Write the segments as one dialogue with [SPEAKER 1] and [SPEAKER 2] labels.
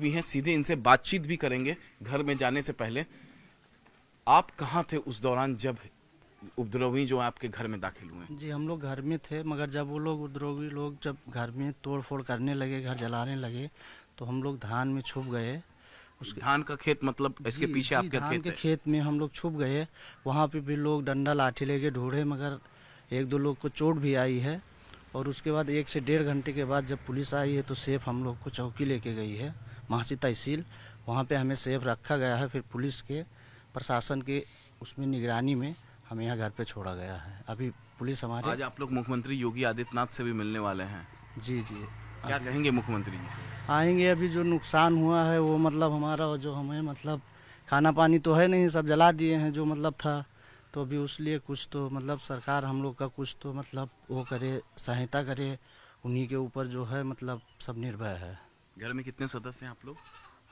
[SPEAKER 1] भी हैं सीधे इनसे बातचीत भी करेंगे घर में जाने से पहले आप कहाँ थे उस दौरान जब उपद्रवी जो आपके घर में दाखिल हुए
[SPEAKER 2] जी हम लोग घर में थे मगर जब वो लोग उपद्रवी लोग जब घर में तोड़फोड़ करने लगे घर जलाने लगे तो हम लोग धान में छुप गए
[SPEAKER 1] उस धान का खेत मतलब इसके पीछे आपके धान खेत के
[SPEAKER 2] खेत में हम लोग छुप गए वहाँ पे भी लोग डंडा लाठी लेके ढूंढे मगर एक दो लोग को चोट भी आई है और उसके बाद एक से डेढ़ घंटे के बाद जब पुलिस आई है तो सेफ हम लोग को चौकी लेके गई है महासी तहसील वहाँ पे हमें सेफ रखा गया है फिर पुलिस के प्रशासन के उसमें निगरानी में हमें यहाँ घर पे छोड़ा गया है अभी पुलिस हमारे आज
[SPEAKER 1] आप लोग मुख्यमंत्री योगी आदित्यनाथ से भी मिलने वाले हैं जी जी क्या कहेंगे मुख्यमंत्री जी
[SPEAKER 2] आएंगे अभी जो नुकसान हुआ है वो मतलब हमारा जो हमें मतलब खाना पानी तो है नहीं सब जला दिए हैं जो मतलब था तो अभी उस लिए कुछ तो मतलब सरकार हम लोग का कुछ तो मतलब वो करे सहायता करे उन्हीं के ऊपर जो है मतलब सब निर्भय है
[SPEAKER 1] घर में कितने सदस्य हैं आप लोग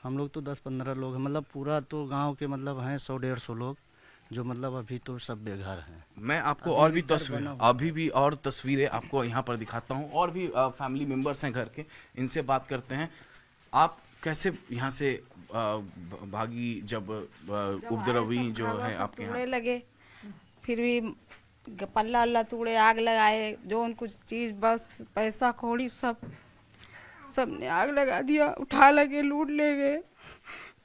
[SPEAKER 2] हम लोग तो दस पंद्रह लोग हैं मतलब पूरा तो गांव के मतलब हैं सौ डेढ़ सौ लोग जो मतलब अभी तो सब बेघर हैं
[SPEAKER 1] मैं आपको और भी तस्वीर अभी भी और तस्वीरें आपको यहाँ पर दिखाता हूँ और भी फैमिली मेम्बर्स हैं घर के इनसे बात करते हैं आप कैसे यहाँ से भागी जब उपद्रवी जो है आपके यहाँ
[SPEAKER 2] लगे फिर भी पल्ला अल्ला तोड़े आग लगाए जो उनको
[SPEAKER 3] चीज बस पैसा कौड़ी सब सबने आग लगा दिया उठा लगे लूट ले गए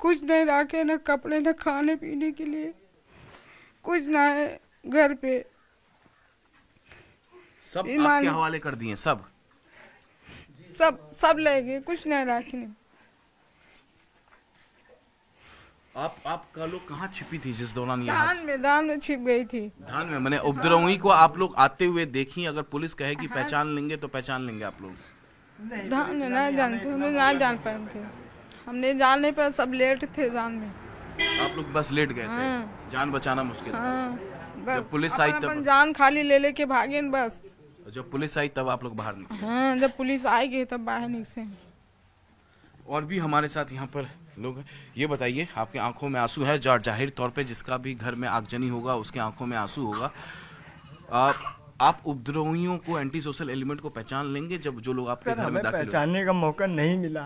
[SPEAKER 3] कुछ नहीं रखे न कपड़े न खाने पीने के लिए कुछ ना है घर पे
[SPEAKER 1] सब आपके हवाले कर दिए सब
[SPEAKER 3] सब सब ले गए कुछ नहीं रखे
[SPEAKER 1] आप आप का लोग कहाँ छिपी थी जिस दौरान धान
[SPEAKER 3] धान में छिप गई थी
[SPEAKER 1] धान में मैंने उपद्रवी को आप लोग आते हुए देखी अगर पुलिस कहे कि हाँ। पहचान लेंगे तो पहचान लेंगे आप लोग
[SPEAKER 2] ना हमें ना जान पाए थे
[SPEAKER 3] हमने सब लेट थे जान में
[SPEAKER 1] आप लोग बस लेट गए थे हाँ। जान बचाना मुश्किल
[SPEAKER 3] हाँ,
[SPEAKER 1] पुलिस आई तब
[SPEAKER 3] जान खाली ले लेके भागे बस
[SPEAKER 1] जब पुलिस आई तब आप लोग बाहर निकले
[SPEAKER 3] हाँ, जब पुलिस आई गई तब बाहर निकले
[SPEAKER 1] और भी हमारे साथ यहाँ पर लोग ये बताइए आपके आंखों में आंसू है जाहिर तौर पे जिसका भी घर में आगजनी होगा उसके आंखों में आंसू होगा आप आप उपद्रोहियों को एंटी सोशल एलिमेंट को पहचान लेंगे जब जो लोग आपके घर में पहचानने
[SPEAKER 3] का मौका नहीं मिला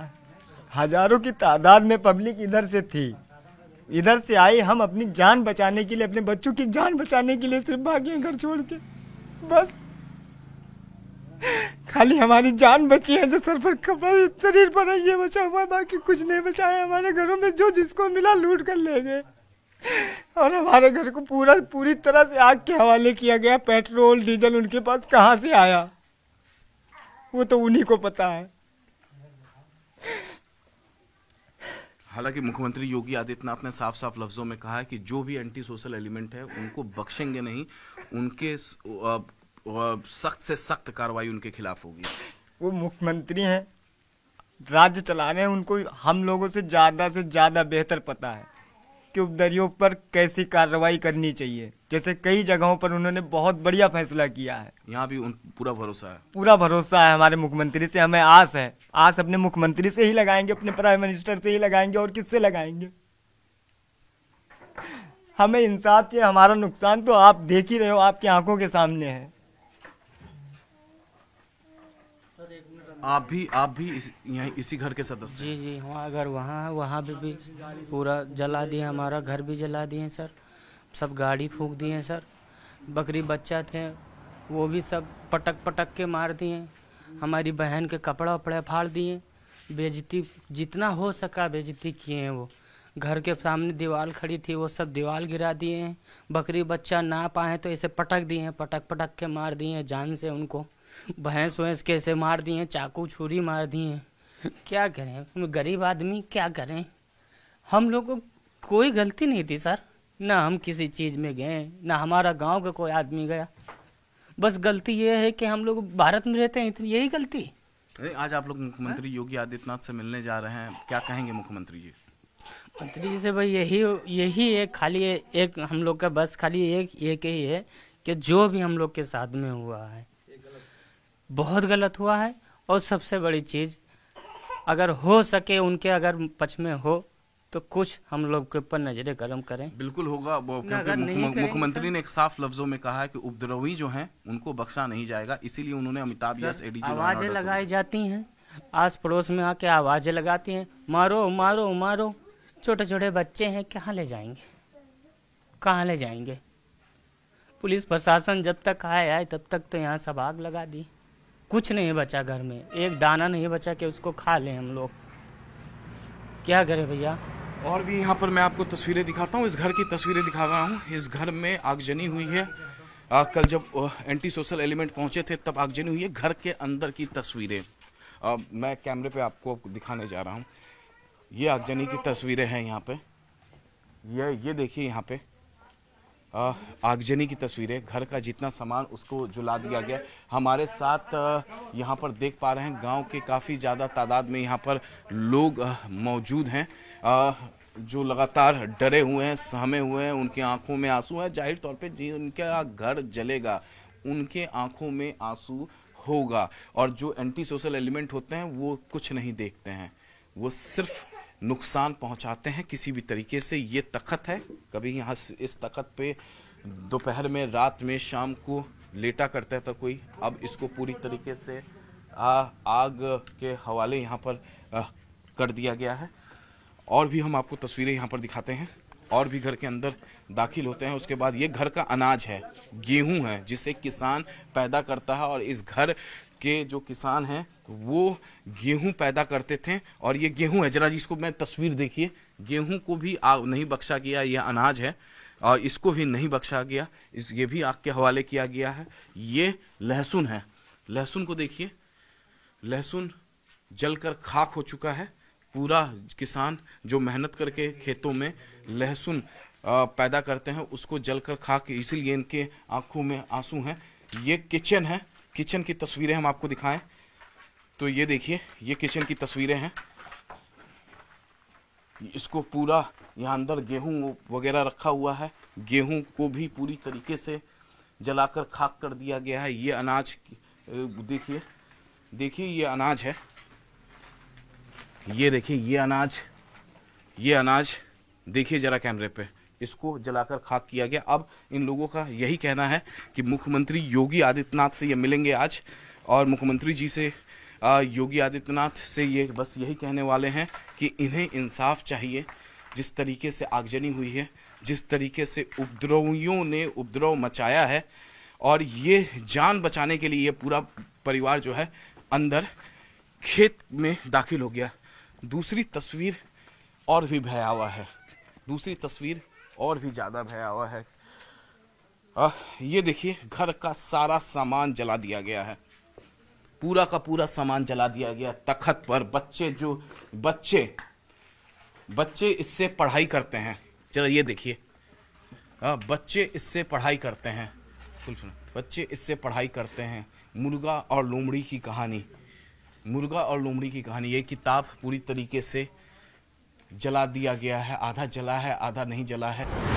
[SPEAKER 3] हजारों की तादाद में पब्लिक इधर से थी इधर से आई हम अपनी जान बचाने के लिए अपने बच्चों की जान बचाने के लिए सिर्फ भागे घर छोड़ के बस खाली हमारी जान बची है जो सर पर खबर शरीर पर ये बचा हुआ बाकी कुछ नहीं बचा है हमारे घरों में जो जिसको मिला लूट कर ले गए और हमारे घर को पूरा पूरी तरह से आग के हवाले किया गया पेट्रोल डीजल उनके पास कहाँ से आया वो तो उन्हीं को पता है
[SPEAKER 1] हालांकि मुख्यमंत्री योगी आदित्यनाथ ने साफ साफ लफ्जों में कहा है कि जो भी एंटी सोशल एलिमेंट है उनको बख्शेंगे नहीं उनके सख्त से सख्त कार्रवाई उनके खिलाफ होगी
[SPEAKER 3] वो मुख्यमंत्री हैं राज्य चला रहे हैं उनको हम लोगों से ज़्यादा से ज़्यादा बेहतर पता है उपद्रवियों पर कैसी कार्रवाई करनी चाहिए जैसे कई जगहों पर उन्होंने बहुत बढ़िया फैसला किया है
[SPEAKER 1] यहाँ भी पूरा भरोसा है
[SPEAKER 3] पूरा भरोसा है हमारे मुख्यमंत्री से हमें आस है आस अपने मुख्यमंत्री से ही लगाएंगे अपने प्राइम मिनिस्टर से ही लगाएंगे और किससे लगाएंगे हमें इंसाफ के हमारा नुकसान तो आप देख ही रहे हो आपकी आंखों के सामने है
[SPEAKER 1] आप भी आप भी इस, यहीं इसी घर के सदस्य जी जी हमारा
[SPEAKER 4] घर वहाँ है वहाँ भी, भी पूरा जला दिए हमारा घर भी जला दिए सर सब गाड़ी फूक दिए सर बकरी बच्चा थे वो भी सब पटक पटक के मार दिए हमारी बहन के कपड़ा वपड़े फाड़ दिए बेजती जितना हो सका बेजती किए हैं वो घर के सामने दीवार खड़ी थी वो सब दीवार गिरा दिए हैं बकरी बच्चा ना पाए तो इसे पटक दिए हैं पटक पटक के मार दिए हैं जान से उनको भैंस वैंस कैसे मार दिए चाकू छुरी मार दिए क्या करें गरीब आदमी क्या करें हम लोग को कोई गलती नहीं थी सर ना हम किसी चीज़ में गए ना हमारा गांव का कोई आदमी गया बस गलती ये है कि हम लोग भारत में रहते हैं इतनी यही गलती
[SPEAKER 1] अरे आज आप लोग मुख्यमंत्री हाँ? योगी आदित्यनाथ से मिलने जा रहे हैं क्या कहेंगे मुख्यमंत्री जी मंत्री
[SPEAKER 4] जी से भाई यही यही एक खाली
[SPEAKER 1] एक हम लोग का
[SPEAKER 4] बस खाली एक एक ही है कि जो भी हम लोग के साथ में हुआ है बहुत गलत हुआ है और सबसे बड़ी चीज़ अगर हो सके उनके अगर पक्ष में हो तो कुछ हम लोग के ऊपर नजरे गर्म करें बिल्कुल
[SPEAKER 1] होगा क्योंकि मुख्यमंत्री ने एक साफ लफ्जों में कहा है कि उपद्रवी जो हैं उनको बख्शा नहीं जाएगा इसीलिए उन्होंने अमिताभ यस एडी आवाजें लगाई
[SPEAKER 4] जाती हैं आस पड़ोस में आके आवाजें लगाती हैं मारो मारो मारो छोटे छोटे बच्चे हैं कहाँ ले जाएंगे कहाँ ले जाएंगे पुलिस प्रशासन जब तक आया है तब तक तो यहाँ सब आग लगा दी कुछ नहीं बचा घर में एक दाना नहीं बचा कि उसको खा लें हम लोग क्या करें भैया
[SPEAKER 1] और भी यहाँ पर मैं आपको तस्वीरें दिखाता हूँ इस घर की तस्वीरें दिखा रहा हूँ इस घर में आगजनी हुई है आ, कल जब एंटी सोशल एलिमेंट पहुंचे थे तब आगजनी हुई है घर के अंदर की तस्वीरें अब मैं कैमरे पे आपको दिखाने जा रहा हूँ ये आगजनी की तस्वीरें हैं यहाँ पे ये ये देखिए यहाँ पे आगजनी की तस्वीरें घर का जितना सामान उसको जुला दिया गया हमारे साथ यहाँ पर देख पा रहे हैं गांव के काफ़ी ज़्यादा तादाद में यहाँ पर लोग मौजूद हैं जो लगातार डरे हुए हैं सहमे हुए हैं उनकी आंखों में आंसू हैं जाहिर तौर पे जी उनका घर जलेगा उनके आंखों में आंसू होगा और जो एंटी सोशल एलिमेंट होते हैं वो कुछ नहीं देखते हैं वो सिर्फ नुकसान पहुंचाते हैं किसी भी तरीके से ये तखत है कभी यहाँ इस तखत पे दोपहर में रात में शाम को लेटा करता था तो कोई अब इसको पूरी तरीके से आ, आग के हवाले यहाँ पर आ, कर दिया गया है और भी हम आपको तस्वीरें यहाँ पर दिखाते हैं और भी घर के अंदर दाखिल होते हैं उसके बाद ये घर का अनाज है गेहूं है जिसे किसान पैदा करता है और इस घर के जो किसान हैं तो वो गेहूं पैदा करते थे और ये गेहूं है जरा जी इसको मैं तस्वीर देखिए गेहूं को भी आग नहीं बख्शा गया यह अनाज है और इसको भी नहीं बख्शा गया इस ये भी आग के हवाले किया गया है ये लहसुन है लहसुन को देखिए लहसुन जलकर खाक हो चुका है पूरा किसान जो मेहनत करके खेतों में लहसुन पैदा करते हैं उसको जलकर खाक इसीलिए इनके आंखों में आंसू हैं ये किचन है किचन की तस्वीरें हम आपको दिखाएं तो ये देखिए ये किचन की तस्वीरें हैं इसको पूरा यहाँ अंदर गेहूं वगैरह रखा हुआ है गेहूं को भी पूरी तरीके से जलाकर खाक कर दिया गया है ये अनाज देखिए देखिए ये अनाज है ये देखिए ये अनाज ये अनाज देखिए जरा कैमरे पे इसको जलाकर खाक किया गया अब इन लोगों का यही कहना है कि मुख्यमंत्री योगी आदित्यनाथ से ये मिलेंगे आज और मुख्यमंत्री जी से योगी आदित्यनाथ से ये बस यही कहने वाले हैं कि इन्हें इंसाफ चाहिए जिस तरीके से आगजनी हुई है जिस तरीके से उपद्रवियों ने उपद्रव मचाया है और ये जान बचाने के लिए ये पूरा परिवार जो है अंदर खेत में दाखिल हो गया दूसरी तस्वीर और भी भयावह है दूसरी तस्वीर और भी ज़्यादा भयावह है आ, ये देखिए घर का सारा सामान जला दिया गया है पूरा का पूरा सामान जला दिया गया तखत पर बच्चे जो बच्चे बच्चे इससे पढ़ाई करते हैं चलो ये देखिए बच्चे इससे पढ़ाई करते हैं बच्चे इससे पढ़ाई करते हैं मुर्गा और लोमड़ी की कहानी मुर्गा और लोमड़ी की कहानी ये किताब पूरी तरीके से जला दिया गया है आधा जला है आधा नहीं जला है